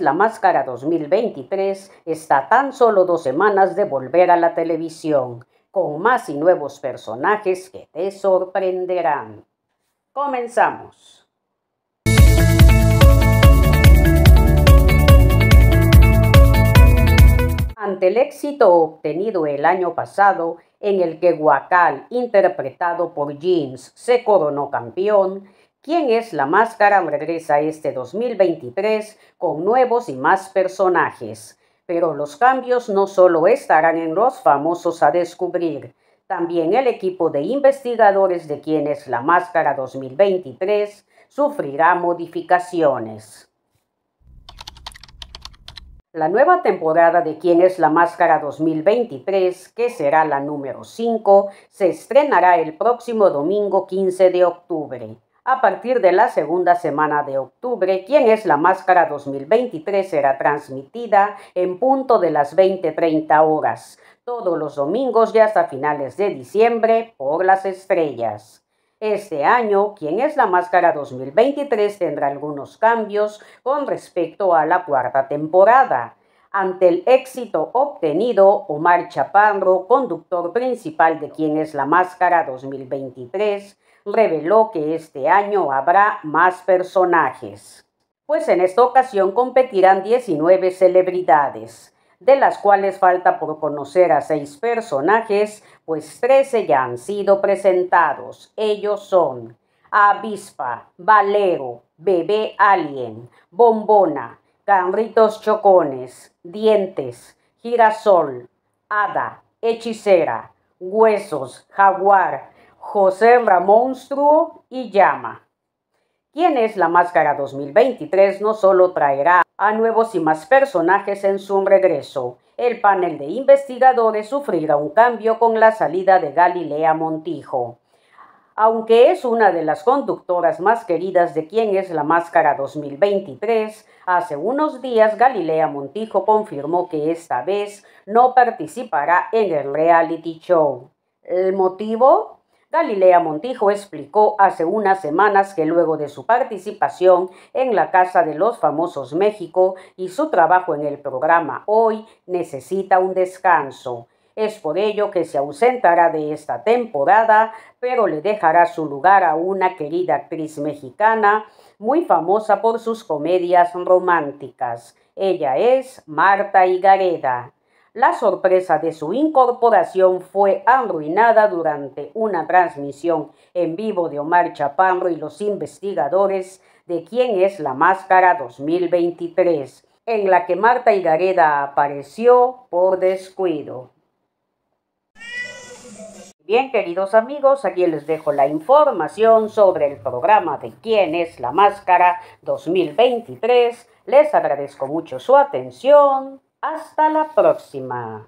La Máscara 2023 está tan solo dos semanas de volver a la televisión, con más y nuevos personajes que te sorprenderán. Comenzamos. Ante el éxito obtenido el año pasado, en el que Guacal, interpretado por James, se coronó campeón, ¿Quién es la máscara? Regresa este 2023 con nuevos y más personajes. Pero los cambios no solo estarán en los famosos a descubrir, también el equipo de investigadores de ¿Quién es la máscara 2023 sufrirá modificaciones. La nueva temporada de Quién es la Máscara 2023, que será la número 5, se estrenará el próximo domingo 15 de octubre a partir de la segunda semana de octubre, Quién es la Máscara 2023 será transmitida en punto de las 20:30 horas, todos los domingos y hasta finales de diciembre por las estrellas. Este año, quien es la Máscara 2023 tendrá algunos cambios con respecto a la cuarta temporada. Ante el éxito obtenido, Omar Chaparro, conductor principal de Quién es la Máscara 2023, reveló que este año habrá más personajes, pues en esta ocasión competirán 19 celebridades, de las cuales falta por conocer a 6 personajes, pues 13 ya han sido presentados. Ellos son Avispa, Valero, Bebé Alien, Bombona, Canritos Chocones, Dientes, Girasol, Hada, Hechicera, Huesos, Jaguar, José Ramonstruo y Llama, ¿Quién es la Máscara 2023 no solo traerá a nuevos y más personajes en su regreso, el panel de investigadores sufrirá un cambio con la salida de Galilea Montijo. Aunque es una de las conductoras más queridas de ¿Quién es la Máscara 2023, hace unos días Galilea Montijo confirmó que esta vez no participará en el reality show. ¿El motivo? Galilea Montijo explicó hace unas semanas que luego de su participación en la Casa de los Famosos México y su trabajo en el programa Hoy, necesita un descanso. Es por ello que se ausentará de esta temporada, pero le dejará su lugar a una querida actriz mexicana, muy famosa por sus comedias románticas. Ella es Marta Igareda la sorpresa de su incorporación fue arruinada durante una transmisión en vivo de Omar Chaparro y los investigadores de quién es la máscara 2023, en la que Marta Higareda apareció por descuido. Bien, queridos amigos, aquí les dejo la información sobre el programa de quién es la máscara 2023. Les agradezco mucho su atención. Hasta la próxima.